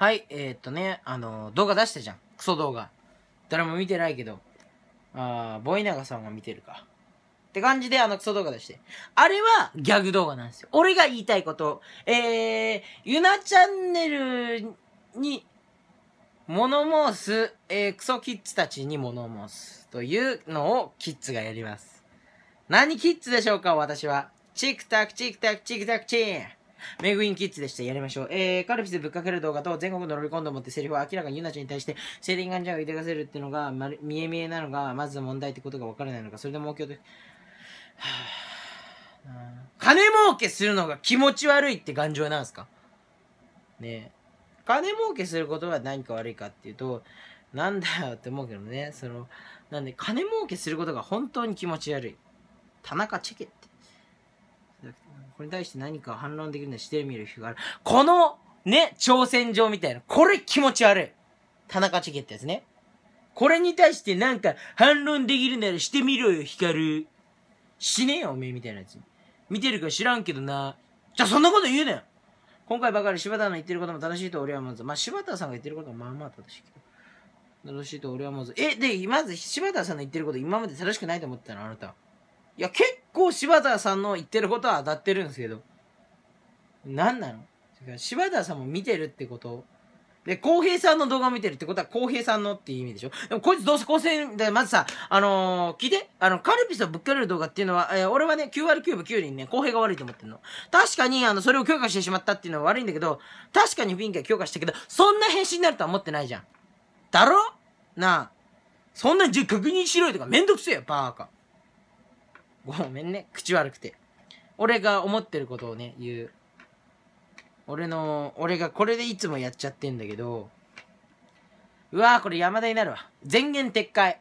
はい、えー、っとね、あの、動画出したじゃん。クソ動画。誰も見てないけど。あー、ボイナガさんが見てるか。って感じで、あの、クソ動画出して。あれは、ギャグ動画なんですよ。俺が言いたいこと。えー、ゆなチャンネルに、物申す、えー、クソキッズたちに物申す。というのを、キッズがやります。何キッズでしょうか、私は。チクタクチクタクチクタクチン。メグインキッズでした。やりましょう。えー、カルピスぶっかける動画と全国のロリコンド思ってセリフを明らかにユナちゃんに対してセリンガンジャーを抱かせるっていうのが、ま、見え見えなのが、まず問題ってことがわからないのか、それでもけようと。はぁ、金儲けするのが気持ち悪いって頑丈なんですかねえ。金儲けすることは何か悪いかっていうと、なんだよって思うけどね。その、なんで、金儲けすることが本当に気持ち悪い。田中チェケって。これに対して何か反論できるのはしてみる日がある。この、ね、挑戦状みたいな。これ気持ち悪い。田中チゲってやつね。これに対してなんか反論できるならしてみろよ、ヒカル。死ねよ、おめえみたいなやつ。見てるか知らんけどな。じゃあそんなこと言うなよ今回ばかり柴田の言ってることも正しいと俺は思うぞ。まあ、柴田さんが言ってることもまあまあ正しいけど。正しいと俺は思うぞ。え、で、まず柴田さんの言ってること今まで正しくないと思ってたのあなた。いや、結構柴田さんの言ってることは当たってるんですけど、何なの柴田さんも見てるってことで、浩平さんの動画を見てるってことは、浩平さんのっていう意味でしょでも、こいつどうせ浩平で、まずさ、あのー、聞いて、あの、カルピスをぶっかける動画っていうのは、えー、俺はね、9割9分9厘ね、浩平が悪いと思ってるの。確かに、あの、それを強化してしまったっていうのは悪いんだけど、確かにフィンは強化したけど、そんな返信になるとは思ってないじゃん。だろなあ。そんな、じ確認しろよとか、めんどくせえよ、バーカ。ごめんね。口悪くて。俺が思ってることをね、言う。俺の、俺がこれでいつもやっちゃってんだけど、うわこれ山田になるわ。前言撤回。